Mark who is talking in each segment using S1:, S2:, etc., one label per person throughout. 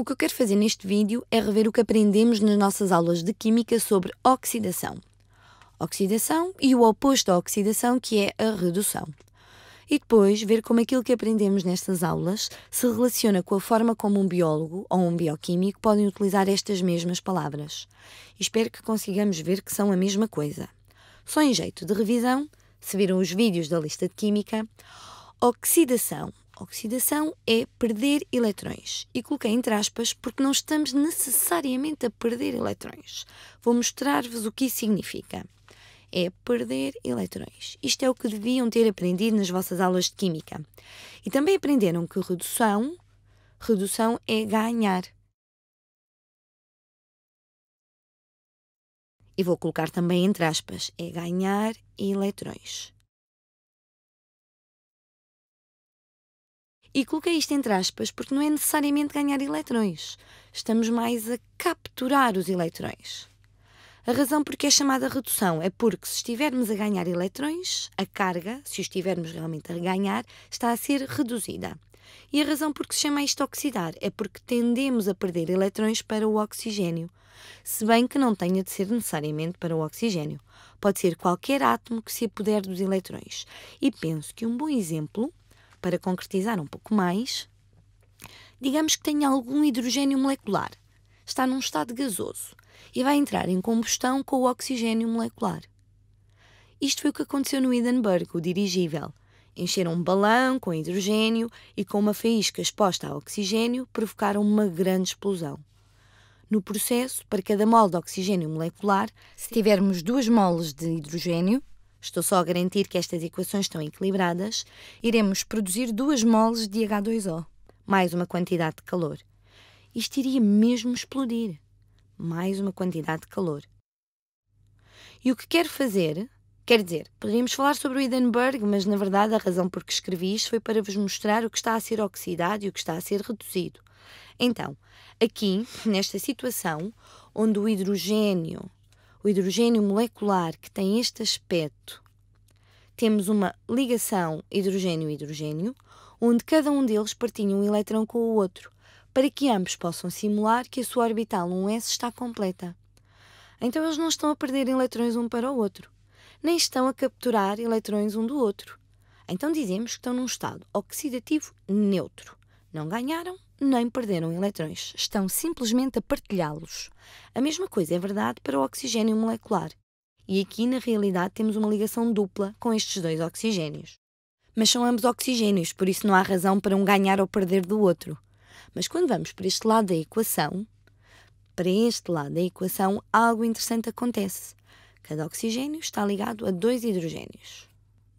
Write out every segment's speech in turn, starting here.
S1: O que eu quero fazer neste vídeo é rever o que aprendemos nas nossas aulas de Química sobre oxidação. Oxidação e o oposto à oxidação, que é a redução. E depois ver como aquilo que aprendemos nestas aulas se relaciona com a forma como um biólogo ou um bioquímico podem utilizar estas mesmas palavras. Espero que consigamos ver que são a mesma coisa. Só em jeito de revisão, se viram os vídeos da lista de Química, oxidação oxidação é perder elétrons. E coloquei entre aspas porque não estamos necessariamente a perder elétrons. Vou mostrar-vos o que isso significa. É perder elétrons. Isto é o que deviam ter aprendido nas vossas aulas de química. E também aprenderam que redução, redução é ganhar. E vou colocar também entre aspas, é ganhar elétrons. E coloquei isto entre aspas porque não é necessariamente ganhar eletrões. Estamos mais a capturar os eletrões. A razão porque é chamada redução é porque, se estivermos a ganhar eletrões, a carga, se estivermos realmente a ganhar, está a ser reduzida. E a razão porque se chama isto oxidar é porque tendemos a perder eletrões para o oxigênio, se bem que não tenha de ser necessariamente para o oxigênio. Pode ser qualquer átomo que se apodere dos eletrões. E penso que um bom exemplo para concretizar um pouco mais, digamos que tem algum hidrogênio molecular, está num estado gasoso e vai entrar em combustão com o oxigênio molecular. Isto foi o que aconteceu no Hindenburg, o dirigível. Encheram um balão com hidrogênio e, com uma faísca exposta a oxigênio, provocaram uma grande explosão. No processo, para cada mole de oxigênio molecular, se tivermos duas moles de hidrogênio, estou só a garantir que estas equações estão equilibradas, iremos produzir 2 moles de H2O, mais uma quantidade de calor. Isto iria mesmo explodir, mais uma quantidade de calor. E o que quero fazer Quer dizer, poderíamos falar sobre o Hindenburg, mas na verdade a razão por que escrevi isto foi para vos mostrar o que está a ser oxidado e o que está a ser reduzido. Então, aqui, nesta situação, onde o hidrogênio o hidrogênio molecular que tem este aspecto, temos uma ligação hidrogênio-hidrogênio, onde cada um deles partilha um elétron com o outro, para que ambos possam simular que a sua orbital 1s está completa. Então eles não estão a perder elétrons um para o outro, nem estão a capturar elétrons um do outro. Então dizemos que estão num estado oxidativo neutro. Não ganharam nem perderam eletrões, estão simplesmente a partilhá-los. A mesma coisa é verdade para o oxigênio molecular. E aqui, na realidade, temos uma ligação dupla com estes dois oxigênios. Mas são ambos oxigênios, por isso não há razão para um ganhar ou perder do outro. Mas quando vamos para este lado da equação, para este lado da equação, algo interessante acontece. Cada oxigênio está ligado a dois hidrogênios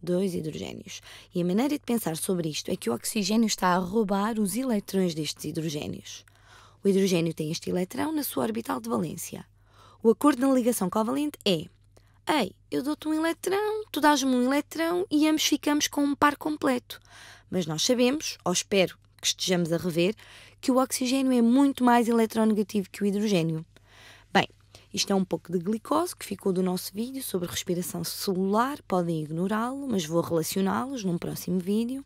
S1: dois hidrogênios. E a maneira de pensar sobre isto é que o oxigênio está a roubar os eletrões destes hidrogênios. O hidrogênio tem este eletrão na sua orbital de valência. O acordo na ligação covalente é: Ei, eu dou-te um eletrão, tu dás-me um eletrão e ambos ficamos com um par completo. Mas nós sabemos, ou espero que estejamos a rever, que o oxigênio é muito mais eletronegativo que o hidrogênio. Isto é um pouco de glicose que ficou do nosso vídeo sobre respiração celular, podem ignorá-lo, mas vou relacioná-los num próximo vídeo.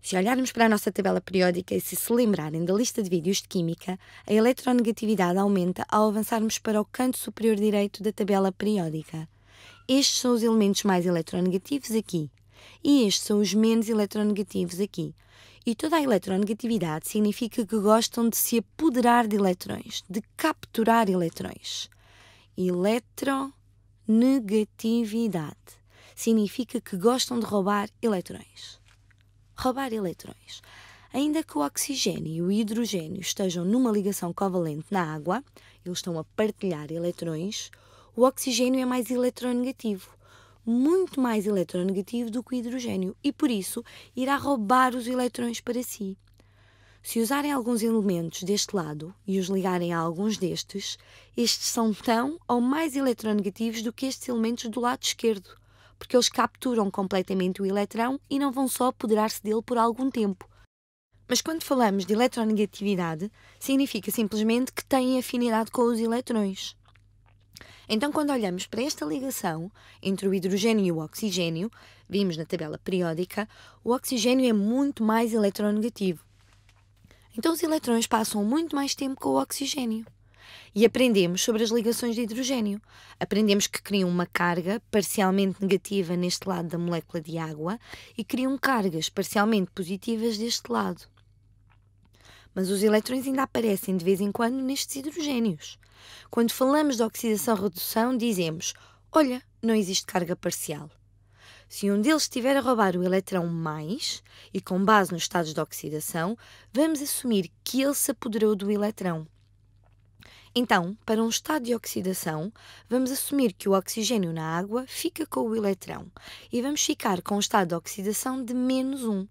S1: Se olharmos para a nossa tabela periódica e se se lembrarem da lista de vídeos de química, a eletronegatividade aumenta ao avançarmos para o canto superior direito da tabela periódica. Estes são os elementos mais eletronegativos aqui e estes são os menos eletronegativos aqui. E toda a eletronegatividade significa que gostam de se apoderar de eletrões, de capturar eletrões. Eletronegatividade significa que gostam de roubar eletrões. Roubar eletrões. Ainda que o oxigênio e o hidrogênio estejam numa ligação covalente na água, eles estão a partilhar eletrões, o oxigênio é mais eletronegativo muito mais eletronegativo do que o hidrogênio e, por isso, irá roubar os eletrões para si. Se usarem alguns elementos deste lado e os ligarem a alguns destes, estes são tão ou mais eletronegativos do que estes elementos do lado esquerdo, porque eles capturam completamente o eletrão e não vão só apoderar-se dele por algum tempo. Mas quando falamos de eletronegatividade, significa simplesmente que têm afinidade com os eletrões. Então, quando olhamos para esta ligação entre o hidrogênio e o oxigênio, vimos na tabela periódica, o oxigênio é muito mais eletronegativo. Então, os eletrões passam muito mais tempo com o oxigênio. E aprendemos sobre as ligações de hidrogênio. Aprendemos que criam uma carga parcialmente negativa neste lado da molécula de água e criam cargas parcialmente positivas deste lado mas os elétrons ainda aparecem de vez em quando nestes hidrogênios. Quando falamos de oxidação-redução, dizemos: olha, não existe carga parcial. Se um deles estiver a roubar o eletrão mais, e com base nos estados de oxidação, vamos assumir que ele se apoderou do eletrão. Então, para um estado de oxidação, vamos assumir que o oxigênio na água fica com o eletrão e vamos ficar com um estado de oxidação de menos 1.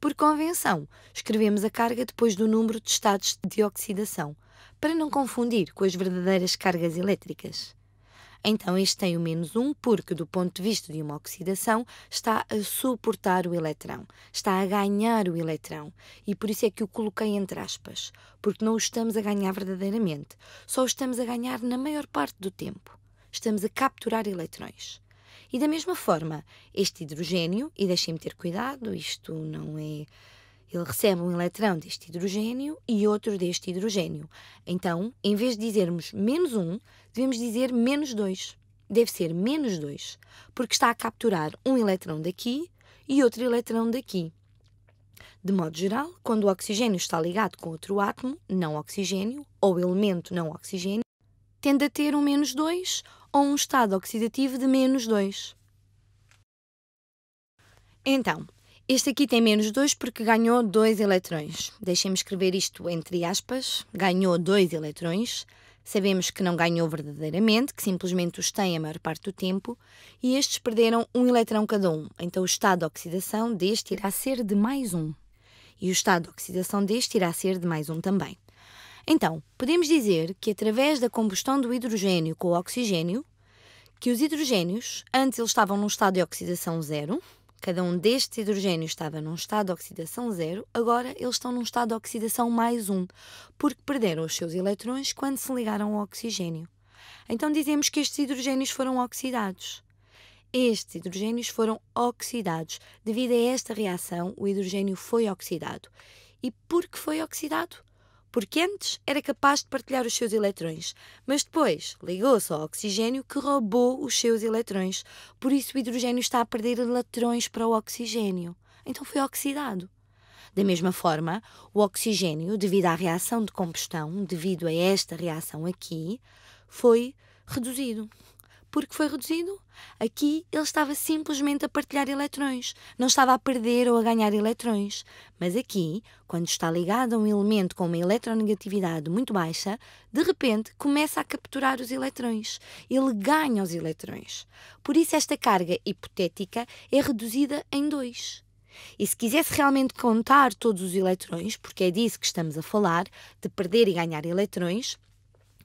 S1: Por convenção, escrevemos a carga depois do número de estados de oxidação, para não confundir com as verdadeiras cargas elétricas. Então, este tem o menos 1 porque, do ponto de vista de uma oxidação, está a suportar o eletrão, está a ganhar o eletrão. E por isso é que o coloquei entre aspas, porque não o estamos a ganhar verdadeiramente, só o estamos a ganhar na maior parte do tempo. Estamos a capturar eletrões. E da mesma forma, este hidrogênio, e deixem-me ter cuidado, isto não é. Ele recebe um eletrão deste hidrogênio e outro deste hidrogênio. Então, em vez de dizermos menos um devemos dizer menos dois Deve ser menos dois porque está a capturar um eletrão daqui e outro eletrão daqui. De modo geral, quando o oxigênio está ligado com outro átomo não oxigênio ou elemento não oxigênio, tende a ter um menos dois ou um estado oxidativo de menos 2. Então, este aqui tem menos 2 porque ganhou 2 eletrões. Deixem-me escrever isto entre aspas. Ganhou 2 eletrões. Sabemos que não ganhou verdadeiramente, que simplesmente os tem a maior parte do tempo, e estes perderam um eletrão cada um. Então o estado de oxidação deste irá ser de mais um. E o estado de oxidação deste irá ser de mais um também. Então, podemos dizer que através da combustão do hidrogênio com o oxigênio, que os hidrogênios, antes eles estavam num estado de oxidação zero, cada um destes hidrogênios estava num estado de oxidação zero, agora eles estão num estado de oxidação mais um, porque perderam os seus eletrões quando se ligaram ao oxigênio. Então dizemos que estes hidrogênios foram oxidados. Estes hidrogênios foram oxidados. Devido a esta reação, o hidrogênio foi oxidado. E por que foi oxidado? porque antes era capaz de partilhar os seus eletrões, mas depois ligou-se ao oxigênio que roubou os seus eletrões. Por isso o hidrogênio está a perder eletrões para o oxigênio. Então foi oxidado. Da mesma forma, o oxigênio, devido à reação de combustão, devido a esta reação aqui, foi reduzido porque foi reduzido. Aqui ele estava simplesmente a partilhar eletrões, não estava a perder ou a ganhar eletrões. Mas aqui, quando está ligado a um elemento com uma eletronegatividade muito baixa, de repente começa a capturar os eletrões. Ele ganha os eletrões. Por isso, esta carga hipotética é reduzida em 2. E se quisesse realmente contar todos os eletrões, porque é disso que estamos a falar, de perder e ganhar eletrões,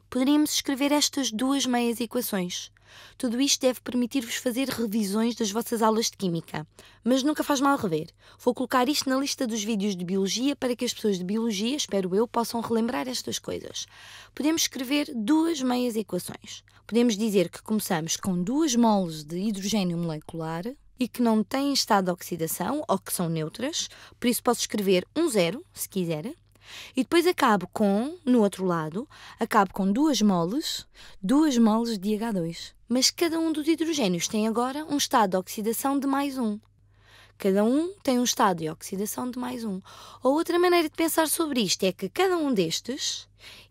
S1: poderíamos escrever estas duas meias equações. Tudo isto deve permitir-vos fazer revisões das vossas aulas de Química. Mas nunca faz mal rever. Vou colocar isto na lista dos vídeos de Biologia para que as pessoas de Biologia, espero eu, possam relembrar estas coisas. Podemos escrever duas meias equações. Podemos dizer que começamos com duas moles de hidrogênio molecular e que não têm estado de oxidação ou que são neutras, por isso posso escrever um zero, se quiser. E depois acabo com, no outro lado, acabo com duas moles, duas moles de H2 mas cada um dos hidrogénios tem agora um estado de oxidação de mais um. Cada um tem um estado de oxidação de mais um. Ou outra maneira de pensar sobre isto é que cada um destes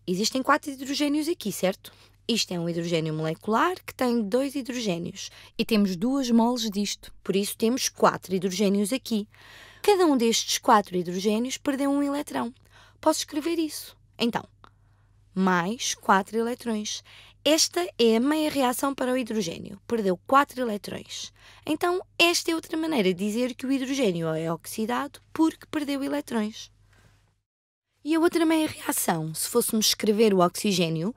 S1: existem quatro hidrogénios aqui, certo? Isto é um hidrogênio molecular que tem dois hidrogênios e temos duas moles disto. Por isso temos quatro hidrogênios aqui. Cada um destes quatro hidrogênios perdeu um eletrão. Posso escrever isso. Então, mais quatro eletrões. Esta é a meia reação para o hidrogênio, perdeu 4 eletrões. Então, esta é outra maneira de dizer que o hidrogênio é oxidado porque perdeu eletrões. E a outra meia reação, se fôssemos escrever o oxigênio,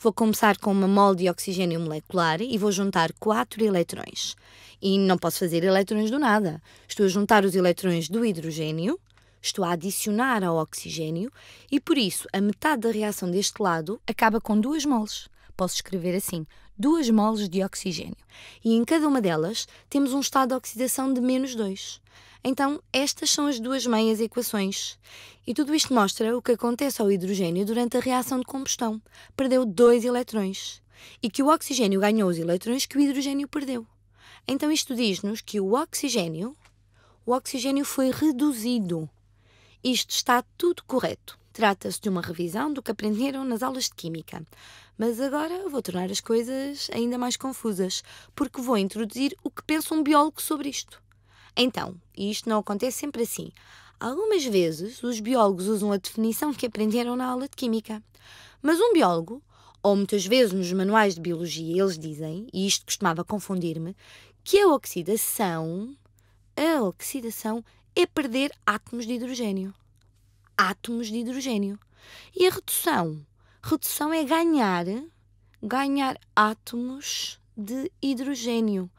S1: vou começar com uma mol de oxigênio molecular e vou juntar 4 eletrões. E não posso fazer eletrões do nada. Estou a juntar os eletrões do hidrogênio, estou a adicionar ao oxigênio e, por isso, a metade da reação deste lado acaba com 2 moles posso escrever assim, duas moles de oxigênio. E em cada uma delas temos um estado de oxidação de menos 2. Então, estas são as duas meias equações. E tudo isto mostra o que acontece ao hidrogênio durante a reação de combustão. Perdeu dois eletrões. E que o oxigênio ganhou os eletrões que o hidrogênio perdeu. Então, isto diz-nos que o oxigênio, o oxigênio foi reduzido. Isto está tudo correto. Trata-se de uma revisão do que aprenderam nas aulas de Química. Mas agora vou tornar as coisas ainda mais confusas, porque vou introduzir o que pensa um biólogo sobre isto. Então, e isto não acontece sempre assim, algumas vezes os biólogos usam a definição que aprenderam na aula de Química. Mas um biólogo, ou muitas vezes nos manuais de Biologia, eles dizem, e isto costumava confundir-me, que a oxidação. A oxidação é perder átomos de hidrogênio átomos de hidrogênio. E a redução? Redução é ganhar, ganhar átomos de hidrogênio.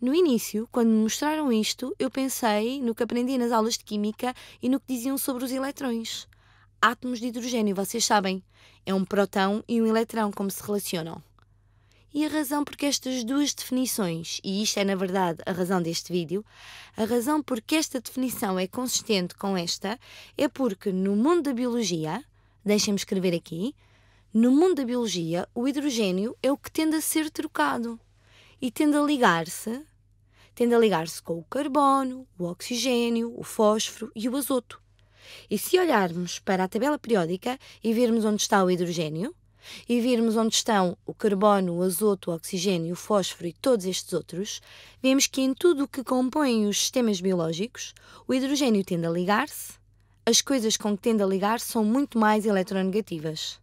S1: No início, quando me mostraram isto, eu pensei no que aprendi nas aulas de química e no que diziam sobre os eletrões. Átomos de hidrogênio, vocês sabem, é um próton e um eletrão como se relacionam. E a razão porque estas duas definições, e isto é na verdade a razão deste vídeo, a razão porque esta definição é consistente com esta é porque no mundo da biologia, deixem-me escrever aqui, no mundo da biologia, o hidrogênio é o que tende a ser trocado e tende a ligar-se, tende a ligar-se com o carbono, o oxigênio, o fósforo e o azoto. E se olharmos para a tabela periódica e vermos onde está o hidrogênio, e virmos onde estão o carbono, o azoto, o oxigênio, o fósforo e todos estes outros, vemos que em tudo o que compõem os sistemas biológicos, o hidrogênio tende a ligar-se, as coisas com que tende a ligar são muito mais eletronegativas.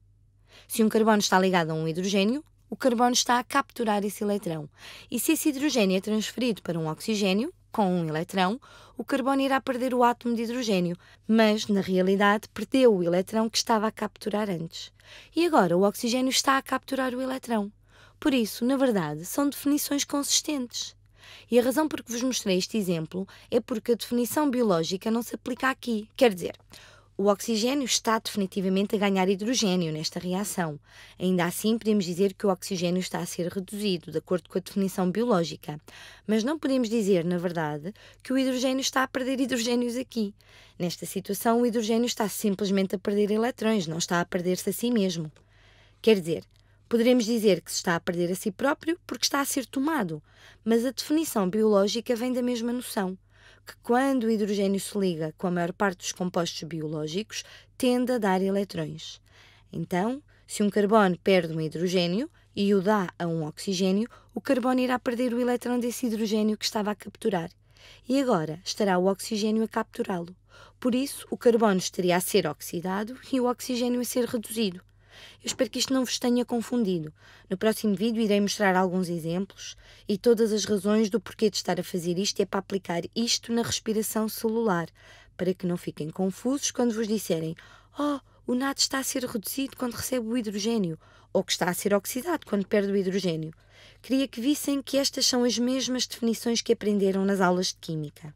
S1: Se um carbono está ligado a um hidrogênio, o carbono está a capturar esse eletrão. E se esse hidrogênio é transferido para um oxigênio, com um eletrão, o carbono irá perder o átomo de hidrogênio, mas, na realidade, perdeu o eletrão que estava a capturar antes. E agora o oxigênio está a capturar o eletrão. Por isso, na verdade, são definições consistentes. E a razão por que vos mostrei este exemplo é porque a definição biológica não se aplica aqui. Quer dizer, o oxigênio está definitivamente a ganhar hidrogênio nesta reação. Ainda assim, podemos dizer que o oxigênio está a ser reduzido, de acordo com a definição biológica. Mas não podemos dizer, na verdade, que o hidrogênio está a perder hidrogênios aqui. Nesta situação, o hidrogênio está simplesmente a perder eletrões, não está a perder-se a si mesmo. Quer dizer, Poderemos dizer que se está a perder a si próprio porque está a ser tomado, mas a definição biológica vem da mesma noção que quando o hidrogênio se liga com a maior parte dos compostos biológicos, tende a dar eletrões. Então, se um carbono perde um hidrogênio e o dá a um oxigênio, o carbono irá perder o eletrão desse hidrogênio que estava a capturar. E agora estará o oxigênio a capturá-lo. Por isso, o carbono estaria a ser oxidado e o oxigênio a ser reduzido. Eu espero que isto não vos tenha confundido. No próximo vídeo irei mostrar alguns exemplos e todas as razões do porquê de estar a fazer isto é para aplicar isto na respiração celular, para que não fiquem confusos quando vos disserem Oh, o NAD está a ser reduzido quando recebe o hidrogênio ou que está a ser oxidado quando perde o hidrogênio. Queria que vissem que estas são as mesmas definições que aprenderam nas aulas de Química.